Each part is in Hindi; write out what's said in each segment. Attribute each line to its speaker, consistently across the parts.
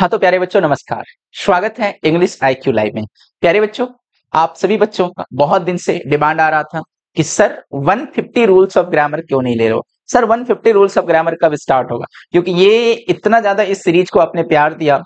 Speaker 1: हाँ तो प्यारे बच्चों नमस्कार स्वागत है इंग्लिश आईक्यू लाइव में प्यारे बच्चों आप सभी बच्चों का बहुत दिन से डिमांड आ रहा था कि सर 150 रूल्स ऑफ ग्रामर क्यों नहीं ले रहे हो सर 150 रूल्स ऑफ ग्रामर कब स्टार्ट होगा क्योंकि ये इतना ज्यादा इस सीरीज को आपने प्यार दिया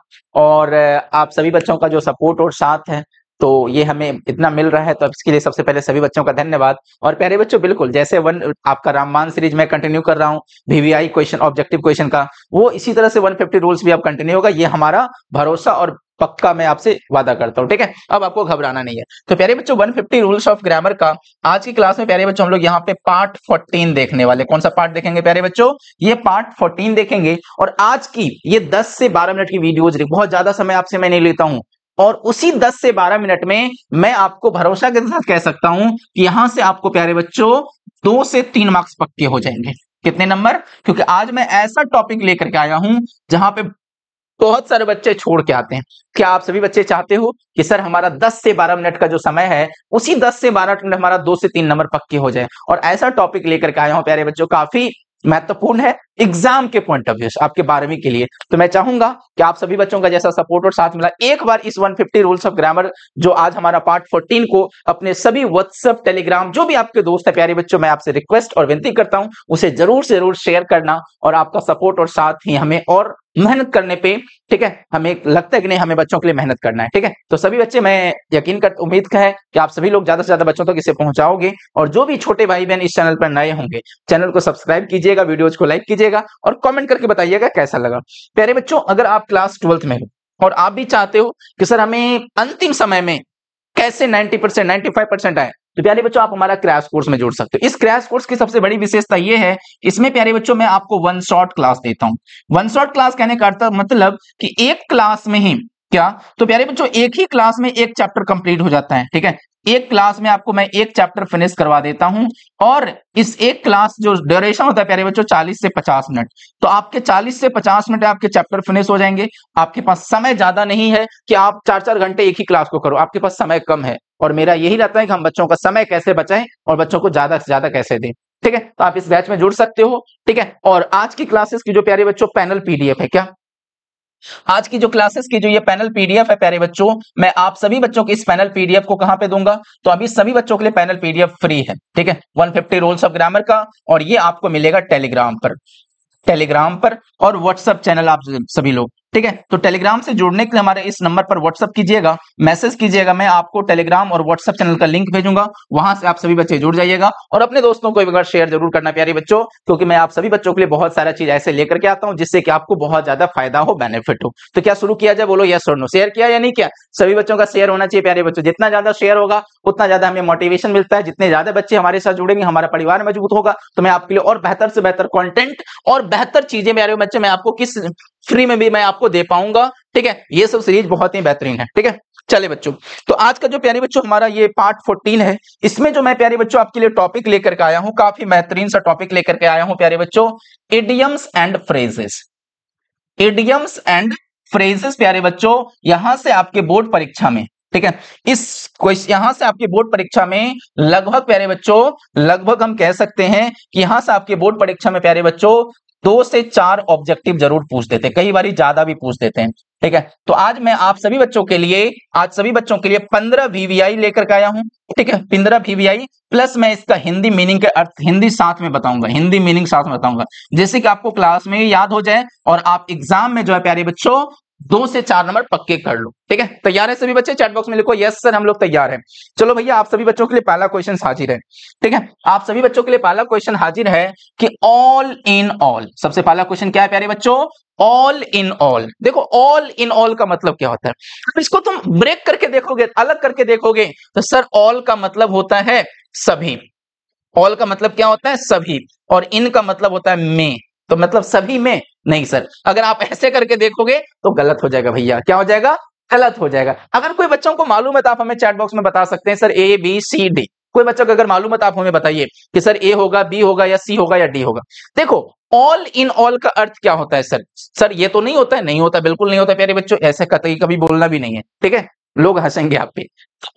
Speaker 1: और आप सभी बच्चों का जो सपोर्ट और साथ है तो ये हमें इतना मिल रहा है तो इसके लिए सबसे पहले सभी बच्चों का धन्यवाद और प्यारे बच्चों बिल्कुल जैसे वन आपका रामबान सीरीज में कंटिन्यू कर रहा हूँ वीवीआई क्वेश्चन ऑब्जेक्टिव क्वेश्चन का वो इसी तरह से 150 रूल्स भी आप कंटिन्यू होगा ये हमारा भरोसा और पक्का मैं आपसे वादा करता हूँ ठीक है अब आपको घबराना नहीं है तो प्यारे बच्चों 150 रूल्स ऑफ ग्रामर का आज की क्लास में प्यारे बच्चों हम लोग यहाँ पे पार्ट 14 देखने वाले कौन सा पार्ट देखेंगे प्यारे बच्चों ये पार्ट 14 देखेंगे और आज की ये 10 से 12 मिनट की वीडियोज बहुत ज्यादा समय आपसे मैं नहीं लेता हूँ और उसी 10 से 12 मिनट में मैं आपको भरोसा के साथ कह सकता हूं कि यहां से आपको प्यारे बच्चों दो से तीन मार्क्स पक्के हो जाएंगे कितने नंबर क्योंकि आज मैं ऐसा टॉपिक लेकर के आया हूं जहां पे बहुत सारे बच्चे छोड़ के आते हैं क्या आप सभी बच्चे चाहते हो कि सर हमारा 10 से 12 मिनट का जो समय है उसी 10 से 12 मिनट हमारा दो से तीन नंबर पक्के हो जाए और ऐसा टॉपिक लेकर के आया हूं प्यारे बच्चों काफी महत्वपूर्ण है एग्जाम के पॉइंट ऑफ व्यू आपके बारहवीं के लिए तो मैं चाहूंगा कि आप सभी बच्चों का जैसा सपोर्ट और साथ मिला एक बार इस 150 रूल्स ऑफ ग्रामर जो आज हमारा पार्ट 14 को अपने सभी व्हाट्सएप टेलीग्राम जो भी आपके दोस्त है प्यारे बच्चों मैं आपसे रिक्वेस्ट और विनती करता हूं उसे जरूर से जरूर शेयर करना और आपका सपोर्ट और साथ ही हमें और मेहनत करने पे ठीक है हमें लगता है कि नहीं हमें बच्चों के लिए मेहनत करना है ठीक है तो सभी बच्चे मैं यकीन कर उम्मीद का है कि आप सभी लोग ज्यादा से ज्यादा बच्चों तक तो इसे पहुंचाओगे और जो भी छोटे भाई बहन इस चैनल पर नए होंगे चैनल को सब्सक्राइब कीजिएगा वीडियोज को लाइक कीजिएगा कीजिएगा और कमेंट करके बताइएगा कैसा लगा प्यारे बच्चों अगर आप क्लास ट्वेल्थ में हो और आप भी चाहते हो कि सर हमें अंतिम समय में कैसे 90 परसेंट नाइन्टी परसेंट आए तो प्यारे बच्चों आप हमारा क्रैश कोर्स में जुड़ सकते हो इस क्रैश कोर्स की सबसे बड़ी विशेषता ये है इसमें प्यारे बच्चों मैं आपको वन शॉट क्लास देता हूं वन शॉट क्लास कहने का मतलब कि एक क्लास में ही क्या तो प्यारे बच्चों एक ही क्लास में एक चैप्टर कंप्लीट हो जाता है ठीक है एक क्लास में आपको मैं एक चैप्टर फिनिश करवा देता हूं और इस एक क्लास जो ड्यूरेशन होता है प्यारे बच्चों 40 से 50 मिनट तो आपके 40 से 50 मिनट आपके चैप्टर फिनिश हो जाएंगे आपके पास समय ज्यादा नहीं है कि आप चार चार घंटे एक ही क्लास को करो आपके पास समय कम है और मेरा यही रहता है कि हम बच्चों का समय कैसे बचाएं और बच्चों को ज्यादा से ज्यादा कैसे दें ठीक है तो आप इस बैच में जुड़ सकते हो ठीक है और आज की क्लासेस की जो प्यारे बच्चों पैनल पीडीएफ है क्या आज की जो क्लासेस की जो ये पैनल पीडीएफ है प्यारे बच्चों मैं आप सभी बच्चों के इस पैनल पीडीएफ को कहां पे दूंगा तो अभी सभी बच्चों के लिए पैनल पीडीएफ फ्री है ठीक है 150 रोल्स ऑफ ग्रामर का और ये आपको मिलेगा टेलीग्राम पर टेलीग्राम पर और व्हाट्सएप चैनल आप सभी लोग ठीक है तो टेलीग्राम से जुड़ने के लिए हमारे इस नंबर पर व्हाट्सअप कीजिएगा मैसेज कीजिएगा मैं आपको टेलीग्राम और व्हाट्सअप चैनल का लिंक भेजूंगा वहां से आप सभी बच्चे जुड़ जाइएगा और अपने दोस्तों को एक बार शेयर जरूर करना प्यारे बच्चों क्योंकि मैं आप सभी बच्चों के लिए बहुत सारा चीज ऐसे लेकर के आता हूँ जिससे कि आपको बहुत ज्यादा फायदा हो बेनिफिट हो तो क्या शुरू किया जाए बोलो यस और नो शेयर किया या नहीं किया सभी बच्चों का शेयर होना चाहिए प्यारे बच्चों जितना ज्यादा शेयर होगा उतना ज्यादा हमें मोटिवेशन मिलता है जितने ज्यादा बच्चे हमारे साथ जुड़ेंगे हमारा परिवार मजबूत होगा तो मैं आपके लिए और बेहतर से बेहतर कॉन्टेंट और बेहतर चीजें प्यारे बच्चे मैं आपको किस फ्री में भी मैं आपको दे पाऊंगा ठीक है ये सब सीरीज बहुत ही बेहतरीन है ठीक है चले बच्चों तो आज का जो प्यारे बच्चों हमारा ये पार्ट फोर्टीन है इसमें जो मैं प्यारे बच्चों आपके लिए टॉपिक लेकर के आया हूं काफी बेहतरीन सा टॉपिक लेकर के आया हूं प्यारे बच्चों idioms and phrases idioms and phrases प्यारे बच्चों यहां से आपके बोर्ड परीक्षा में ठीक है इस क्वेश्चन यहां से आपके बोर्ड परीक्षा में लगभग प्यारे बच्चों लगभग हम कह सकते हैं कि यहां से आपके बोर्ड परीक्षा में प्यारे बच्चों दो से चार ऑब्जेक्टिव जरूर पूछ देते कई बार ज्यादा भी पूछ देते हैं ठीक है तो आज मैं आप सभी बच्चों के लिए आज सभी बच्चों के लिए पंद्रह वीवीआई लेकर के आया हूं ठीक है पंद्रह वीवीआई प्लस मैं इसका हिंदी मीनिंग के अर्थ हिंदी साथ में बताऊंगा हिंदी मीनिंग साथ में बताऊंगा जैसे कि आपको क्लास में याद हो जाए और आप एग्जाम में जो है प्यारे बच्चों दो से चार नंबर पक्के कर लो ठीक है तैयार है सभी बच्चे चैट बॉक्स में लिखो यस सर हम लोग तैयार हैं चलो भैया आप सभी बच्चों के लिए पहला क्वेश्चन हाजिर है ठीक है आप सभी बच्चों के लिए पहला क्वेश्चन हाजिर है कि ऑल इन ऑल सबसे पहला क्वेश्चन क्या है प्यारे बच्चों ऑल इन ऑल देखो ऑल इन ऑल का मतलब क्या होता है इसको तुम ब्रेक करके देखोगे अलग करके देखोगे तो सर ऑल का मतलब होता है सभी ऑल का मतलब क्या होता है सभी और इन का मतलब होता है में तो मतलब सभी में नहीं सर अगर आप ऐसे करके देखोगे तो गलत हो जाएगा भैया क्या हो जाएगा गलत हो जाएगा अगर कोई बच्चों को मालूम है तो आप हमें चैट बॉक्स में बता सकते हैं sir A B C D कोई बच्चों को अगर मालूम है तो आप हमें बताइए कि सर ए होगा बी होगा या सी होगा या डी होगा देखो ऑल इन ऑल का अर्थ क्या होता है सर सर ये तो नहीं होता है नहीं होता बिल्कुल नहीं होता प्यारे बच्चों ऐसे कतई कभी बोलना भी नहीं है ठीक है लोग हंसेंगे आप पे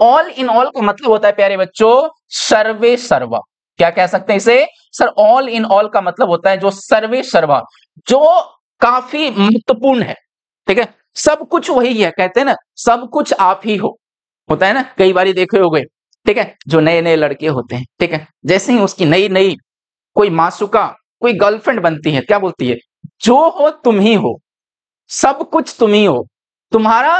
Speaker 1: ऑल इन ऑल का मतलब होता है प्यारे बच्चों सर्वे सर्वा क्या कह सकते हैं इसे सर ऑल इन ऑल का मतलब होता है जो सर्वे सर्वा जो काफी महत्वपूर्ण है ठीक है सब कुछ वही है कहते हैं ना सब कुछ आप ही हो होता है ना कई बार देखे हो गए ठीक है जो नए नए लड़के होते हैं ठीक है जैसे ही उसकी नई नई कोई मासुका कोई गर्लफ्रेंड बनती है क्या बोलती है जो हो तुम ही हो सब कुछ तुम ही हो तुम्हारा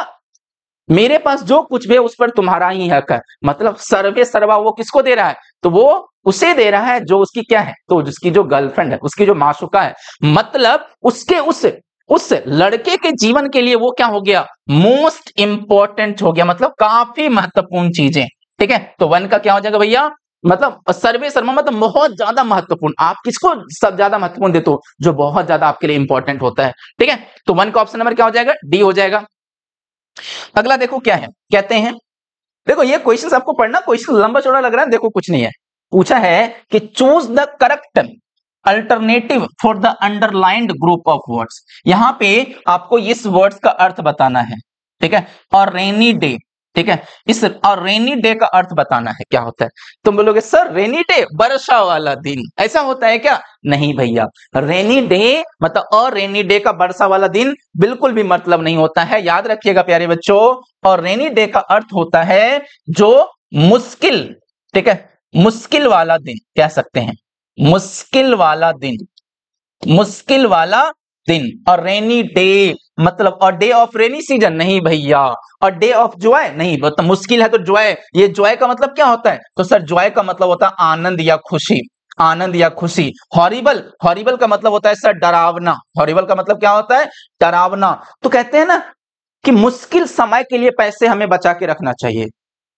Speaker 1: मेरे पास जो कुछ भी है उस पर तुम्हारा ही हक है मतलब सर्वे सर्वा वो किसको दे रहा है तो वो उसे दे रहा है जो उसकी क्या है तो जिसकी जो गर्लफ्रेंड है उसकी जो माशुका है मतलब उसके उस उस लड़के के जीवन के लिए वो क्या हो गया मोस्ट इंपॉर्टेंट हो गया मतलब काफी महत्वपूर्ण चीजें ठीक है तो वन का क्या हो जाएगा भैया मतलब सर्वे सर्वा मतलब बहुत ज्यादा महत्वपूर्ण आप किसको सब ज्यादा महत्वपूर्ण देते हो जो बहुत ज्यादा आपके लिए इंपॉर्टेंट होता है ठीक है तो वन का ऑप्शन नंबर क्या हो जाएगा डी हो जाएगा अगला देखो क्या है कहते हैं देखो ये क्वेश्चन आपको पढ़ना क्वेश्चन लंबा चौड़ा लग रहा है देखो कुछ नहीं है पूछा है कि choose the correct alternative for the underlined group of words यहां पे आपको इस वर्ड्स का अर्थ बताना है ठीक है और रेनी डे ठीक है इस और रेनी डे का अर्थ बताना है क्या होता है तुम बोलोगे सर रेनी डे वर्षा वाला दिन ऐसा होता है क्या नहीं भैया रेनी डे मतलब और रेनी डे का वर्षा वाला दिन बिल्कुल भी मतलब नहीं होता है याद रखिएगा प्यारे बच्चों और रेनी डे का अर्थ होता है जो मुश्किल ठीक है मुश्किल वाला दिन कह सकते हैं मुश्किल वाला दिन मुश्किल वाला दिन और रेनी डे मतलब और डे ऑफ रेनी सीजन नहीं भैया और डे ऑफ जॉय नहीं मतलब मुश्किल है तो जॉय ये जॉय का मतलब क्या होता है तो सर जॉय का मतलब होता है आनंद या खुशी आनंद या खुशी हॉरिबल हॉरिबल का मतलब होता है सर डरावना हॉरिबल का मतलब क्या होता है डरावना तो कहते हैं ना कि मुश्किल समय के लिए पैसे हमें बचा के रखना चाहिए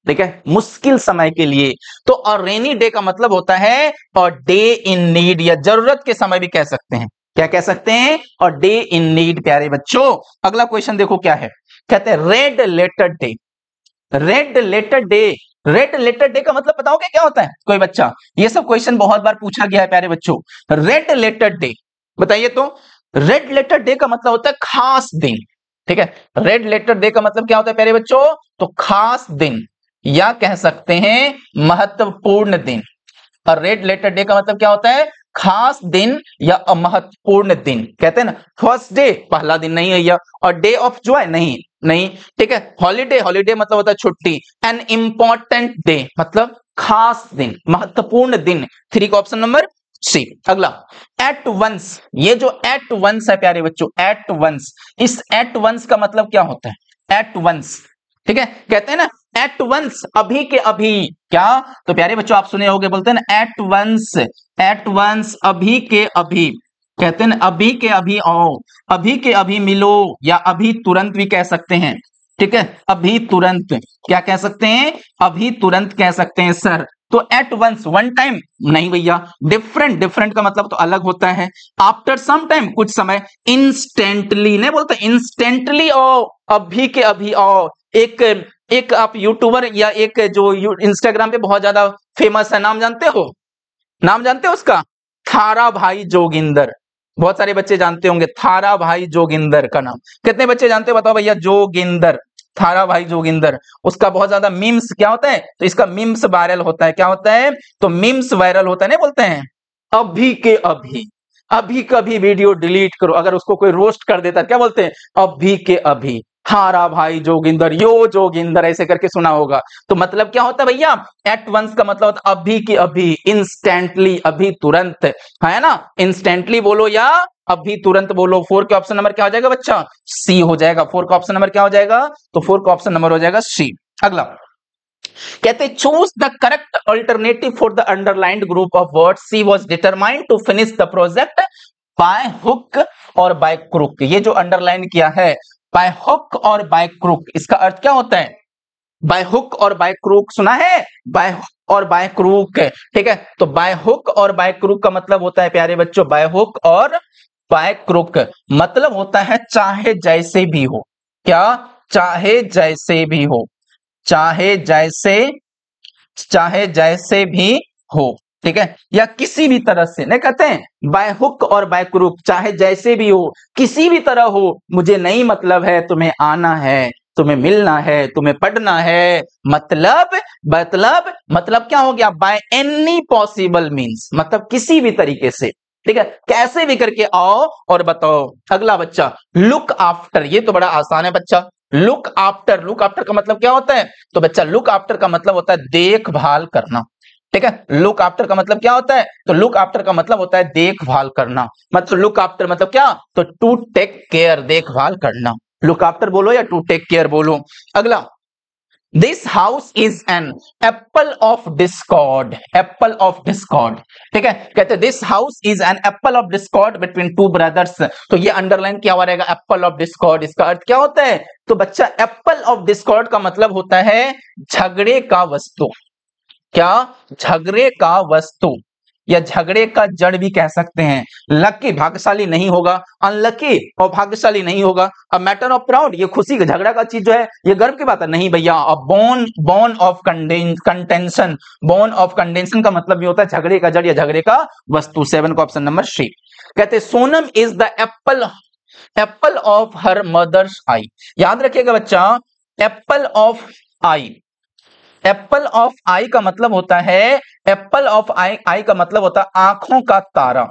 Speaker 1: ठीक है मुश्किल समय के लिए तो और रेनी डे का मतलब होता है और डे इन नीड या जरूरत के समय भी कह सकते हैं क्या कह सकते हैं और डे इन नीड प्यारे बच्चों अगला क्वेश्चन देखो क्या है कहते हैं red letter day red letter day red letter day का मतलब बताओगे क्या होता है कोई बच्चा ये सब क्वेश्चन बहुत बार पूछा गया है प्यारे बच्चों रेड लेटर डे बताइए तो रेड लेटर डे का मतलब होता है खास दिन ठीक है रेड लेटर डे का मतलब क्या होता है प्यारे बच्चों तो खास दिन या कह सकते हैं महत्वपूर्ण दिन और रेड लेटर डे का मतलब क्या होता है खास दिन या महत्वपूर्ण दिन कहते हैं ना फर्स्ट डे पहला दिन नहीं है या और डे ऑफ है नहीं नहीं ठीक है हॉलीडे हॉलीडे मतलब होता है छुट्टी एन इंपॉर्टेंट डे मतलब खास दिन महत्वपूर्ण दिन थ्री का ऑप्शन नंबर सी अगला एट वंस ये जो एट वंस है प्यारे बच्चों एट वंस इस एट वंस का मतलब क्या होता है एट वंस ठीक है कहते हैं ना एट वंस अभी के अभी क्या तो प्यारे बच्चों आप सुने होंगे बोलते हैं एट वंस एट वंस अभी के अभी कहते हैं अभी के अभी आओ अभी के अभी मिलो या अभी तुरंत भी कह सकते हैं ठीक है अभी तुरंत क्या कह सकते हैं अभी तुरंत कह सकते हैं सर तो एट वंस वन टाइम नहीं भैया डिफरेंट डिफरेंट का मतलब तो अलग होता है आफ्टर सम टाइम कुछ समय इंस्टेंटली नहीं बोलते इंस्टेंटली ओ अभी के अभी ओ एक एक आप यूट्यूबर या एक जो इंस्टाग्राम पे बहुत ज्यादा फेमस है नाम जानते हो नाम जानते हो उसका थारा भाई जोगिंदर बहुत सारे बच्चे जानते होंगे थारा भाई जोगिंदर का नाम कितने बच्चे जानते हो बताओ भैया जोगिंदर थारा भाई जोगिंदर उसका बहुत ज्यादा मीम्स क्या होता है तो इसका मीम्स वायरल होता है क्या होता है तो मीम्स वायरल होता है ना बोलते हैं अभी के अभी अभी कभी वीडियो डिलीट करो अगर उसको कोई रोस्ट कर देता क्या बोलते हैं अभी के अभी हारा भाई जोगिंदर यो जोगिंदर ऐसे करके सुना होगा तो मतलब क्या होता है भैया एट वंस का मतलब होता अभी की अभी इंस्टेंटली अभी तुरंत है ना इंस्टेंटली बोलो या अभी तुरंत बोलो फोर के ऑप्शन नंबर क्या हो जाएगा बच्चा सी हो जाएगा फोर का ऑप्शन नंबर क्या हो जाएगा तो फोर का ऑप्शन नंबर हो जाएगा सी अगला कहते choose the correct alternative for the underlined group of word she was determined to finish the project by hook और बाय क्रुक ये जो अंडरलाइन किया है बाय हुक और बाय क्रूक इसका अर्थ क्या होता है बाय हुक और बाय क्रूक सुना है बाय हुक और बाय क्रूक ठीक है तो बाय हुक और बाय क्रूक का मतलब होता है प्यारे बच्चों बाय हुक और बाय क्रूक मतलब होता है चाहे जैसे भी हो क्या चाहे जैसे भी हो चाहे जैसे चाहे जैसे भी हो ठीक है या किसी भी तरह से नहीं कहते हैं बाय हुक और बाय क्रूप चाहे जैसे भी हो किसी भी तरह हो मुझे नहीं मतलब है तुम्हें आना है तुम्हें मिलना है तुम्हें पढ़ना है मतलब मतलब मतलब क्या हो गया बाय एनी पॉसिबल मीन्स मतलब किसी भी तरीके से ठीक है कैसे भी करके आओ और बताओ अगला बच्चा लुक आफ्टर ये तो बड़ा आसान है बच्चा लुक आफ्टर लुक आफ्टर का मतलब क्या होता है तो बच्चा लुक आफ्टर का मतलब होता है देखभाल करना ठीक है लुक आफ्टर का मतलब क्या होता है तो लुक आफ्टर का मतलब होता है देखभाल करना मतलब लुक आफ्टर मतलब क्या तो टू टेक केयर देखभाल करना लुक आफ्टर बोलो या टू टेक केयर बोलो अगला this house is an apple of discord apple of discord ठीक है कहते this house is an apple of discord between two brothers तो ये अंडरलाइन क्या हुआ रहेगा एप्पल ऑफ डिस्कॉर्ड इसका अर्थ क्या होता है तो बच्चा एप्पल ऑफ डिस्कॉर्ड का मतलब होता है झगड़े का वस्तु क्या झगड़े का वस्तु या झगड़े का जड़ भी कह सकते हैं लकी भाग्यशाली नहीं होगा अनलकी और भाग्यशाली नहीं होगा अब मैटर ऑफ प्राउड ये खुशी का झगड़ा का चीज जो है ये गर्व की बात है नहीं भैया अब bone bone of contention bone of contention का मतलब ये होता है झगड़े का जड़ या झगड़े का वस्तु सेवन का ऑप्शन नंबर थ्री कहते Sonam is the apple apple of her mother's eye याद रखिएगा बच्चा apple of eye apple of eye का मतलब होता है एप्पल ऑफ आई आई का मतलब होता है आंखों का तारा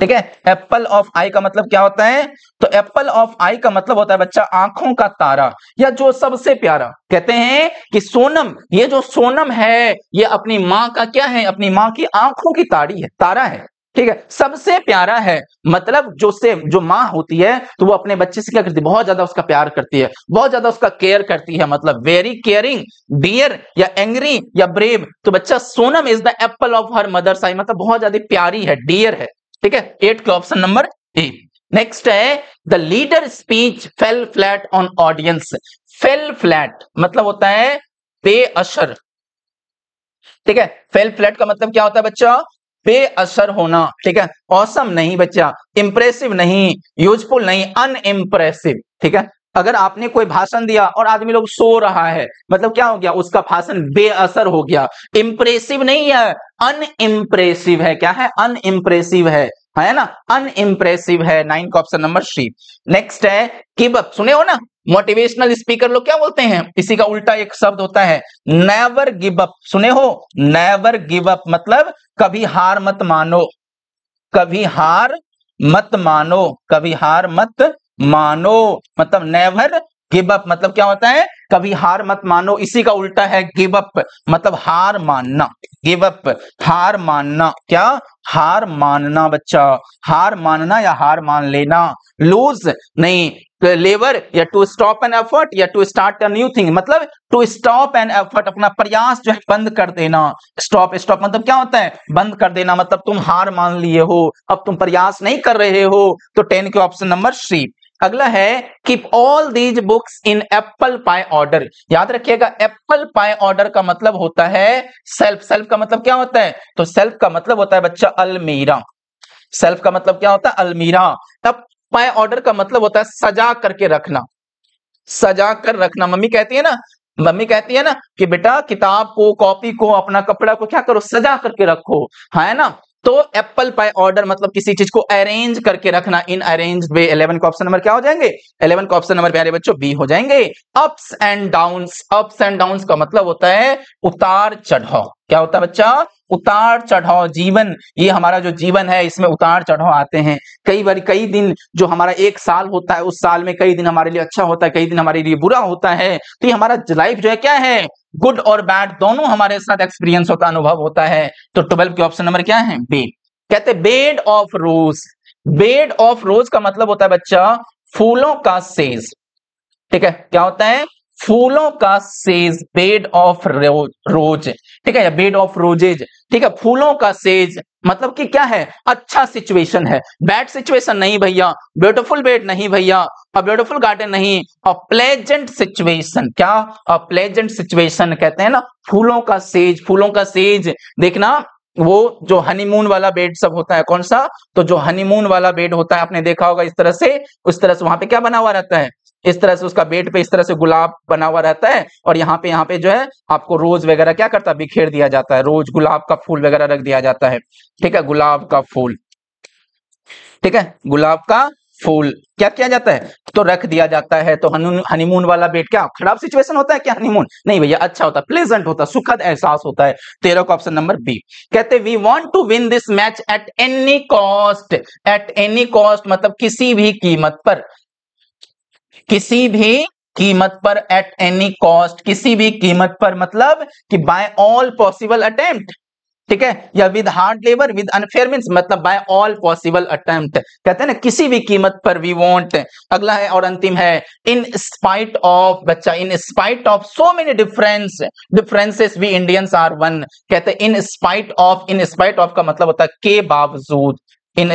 Speaker 1: ठीक है एप्पल ऑफ आई का मतलब क्या होता है तो एप्पल ऑफ आई का मतलब होता है बच्चा आंखों का तारा या जो सबसे प्यारा कहते हैं कि सोनम ये जो सोनम है ये अपनी माँ का क्या है अपनी माँ की आंखों की तारी है तारा है ठीक है सबसे प्यारा है मतलब जो से जो माँ होती है तो वो अपने बच्चे से क्या करती है बहुत ज्यादा उसका प्यार करती है बहुत ज्यादा उसका केयर करती है मतलब वेरी केयरिंग डियर या एंग्री या ब्रेव तो बच्चा Sonam is the apple of her mother eye मतलब बहुत ज्यादा प्यारी है डियर है ठीक है एट का ऑप्शन नंबर ए नेक्स्ट है the leader speech fell flat on audience fell flat मतलब होता है बे असर ठीक है फेल फ्लैट का मतलब क्या होता है बच्चा बेअसर होना ठीक है औसम नहीं बच्चा इंप्रेसिव नहीं यूजफुल नहीं अनइम्प्रेसिव ठीक है अगर आपने कोई भाषण दिया और आदमी लोग सो रहा है मतलब क्या हो गया उसका भाषण बेअसर हो गया इम्प्रेसिव नहीं है अनइम्प्रेसिव है क्या है अनइम्प्रेसिव है है ना अनइम्प्रेसिव है नाइन का ऑप्शन नंबर सी नेक्स्ट है किब सुने हो ना मोटिवेशनल स्पीकर लोग क्या बोलते हैं इसी का उल्टा एक शब्द होता है नेवर गिव अप सुने हो नेवर गिव अप मतलब कभी हार मत मानो कभी हार मत मानो कभी हार मत मानो मतलब नेवर गिव अप मतलब क्या होता है कभी हार मत मानो इसी का उल्टा है गिव अप मतलब हार मानना गिव अप हार मानना क्या हार मानना बच्चा हार मानना या हार मान लेना लूज नहीं लेबर तो या टू स्टॉप एन एफर्ट या to start a new thing मतलब टू स्टॉप एन एफर्ट अपना प्रयास जो है बंद कर देना स्टॉप स्टॉप मतलब क्या होता है बंद कर देना मतलब तुम हार मान लिए हो अब तुम प्रयास नहीं कर रहे हो तो टेन के ऑप्शन नंबर सी अगला है कि all these books in apple pie order याद रखिएगा एप्पल पाई ऑर्डर का मतलब होता है सेल्फ सेल्फ का मतलब क्या होता है तो सेल्फ का मतलब होता है बच्चा अलमीरा सेल्फ का मतलब क्या होता है अलमीरा तब पाई ऑर्डर का मतलब होता है सजा करके रखना सजा कर रखना मम्मी कहती है ना मम्मी कहती है ना कि बेटा किताब को कॉपी को अपना कपड़ा को क्या करो सजा करके रखो हाँ, है हाँ ना तो एप्पल बाय ऑर्डर मतलब किसी चीज को अरेंज करके रखना इन अरेंज वे इलेवन का ऑप्शन नंबर क्या हो जाएंगे इलेवन का ऑप्शन नंबर प्यारे बच्चों बी हो जाएंगे ups and down ups and down का मतलब होता है उतार चढ़ाव क्या होता है बच्चा उतार चढ़ाव जीवन ये हमारा जो जीवन है इसमें उतार चढ़ाव आते हैं कई बार कई दिन जो हमारा एक साल होता है उस साल में कई दिन हमारे लिए अच्छा होता है कई दिन हमारे लिए बुरा होता है तो ये हमारा लाइफ जो है क्या है गुड और बैड दोनों हमारे साथ एक्सपीरियंस होता अनुभव होता है तो ट्वेल्व के ऑप्शन नंबर क्या है बेड कहते bed of rose bed of rose का मतलब होता है बच्चा फूलों का सेज ठीक है क्या होता है फूलों का सेज बेड ऑफ रोज ठीक है बेड ऑफ रोजेज ठीक है फूलों का सेज मतलब कि क्या है अच्छा सिचुएशन है बैड सिचुएशन नहीं भैया ब्यूटीफुल बेड नहीं भैया अ ब्यूटीफुल गार्डन नहीं अ प्लेजेंट सिचुएशन क्या अ प्लेजेंट सिचुएशन कहते हैं ना फूलों का सेज फूलों का सेज देखना वो जो हनीमून वाला बेड सब होता है कौन सा तो जो हनीमून वाला बेड होता है आपने देखा होगा इस तरह से उस तरह से वहां पे क्या बना हुआ रहता है इस तरह से उसका बेड पे इस तरह से गुलाब बना हुआ रहता है और यहाँ पे यहाँ पे जो है आपको रोज वगैरह क्या करता है बिखेर दिया जाता है रोज गुलाब का फूल वगैरह रख दिया जाता है ठीक है गुलाब का फूल ठीक है गुलाब का फूल क्या किया जाता है तो रख दिया जाता है तो हनीमून वाला बेट क्या खराब सिचुएशन होता है क्या हनीमून नहीं भैया अच्छा होता है प्लेजेंट होता है सुखद एहसास होता है तेरह का ऑप्शन नंबर बी कहते we want to win this match at any cost at any cost मतलब किसी भी कीमत पर किसी भी कीमत पर एट एनी कॉस्ट किसी भी कीमत पर मतलब कि बाय ऑल पॉसिबल अटेम्प्ट ठीक है या with hard labour with unfair mean मतलब बाय ऑल पॉसिबल अटेम्प्ट कहते हैं ना किसी भी कीमत पर वी वॉन्ट अगला है और अंतिम है इन स्पाइट ऑफ बच्चा in spite of so many difference differences we Indians are one कहते हैं in spite of in spite of का मतलब होता है के बावजूद इन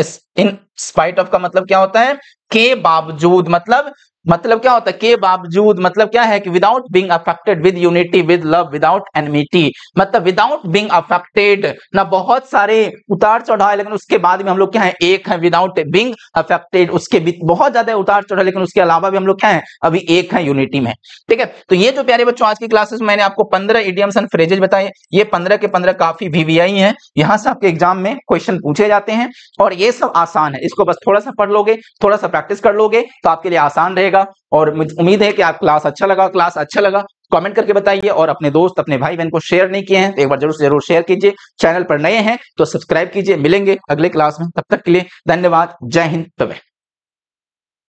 Speaker 1: इन स्पाइट ऑफ का मतलब क्या होता है के बावजूद मतलब मतलब क्या होता है के बावजूद मतलब क्या है कि without being affected with unity with love without enmity मतलब विदाउट बींग अफेक्टेड ना बहुत सारे उतार चढ़ाव लेकिन उसके बाद में हम लोग क्या है एक है विदाउट बींग अफेक्टेड उसके बहुत ज्यादा उतार चढ़ाव लेकिन उसके अलावा भी हम लोग क्या है अभी एक है यूनिटी में ठीक है तो ये जो प्यारे बच्चों आज की क्लासेस मैंने आपको पंद्रह इडियम्स एंड फ्रेजेज बताए ये पंद्रह के पंद्रह काफी वीवीआई है यहाँ से आपके एग्जाम में क्वेश्चन पूछे जाते हैं और ये सब आसान है इसको बस थोड़ा सा पढ़ लोगे थोड़ा सा प्रैक्टिस कर लोगे तो आपके लिए आसान रहेगा रहिएगा और उम्मीद है कि आप क्लास अच्छा लगा क्लास अच्छा लगा कमेंट करके बताइए और अपने दोस्त अपने भाई बहन को शेयर नहीं किए हैं तो एक बार जरूर से जरूर शेयर कीजिए चैनल पर नए हैं तो सब्सक्राइब कीजिए मिलेंगे अगले क्लास में तब तक के लिए धन्यवाद जय हिंद तबे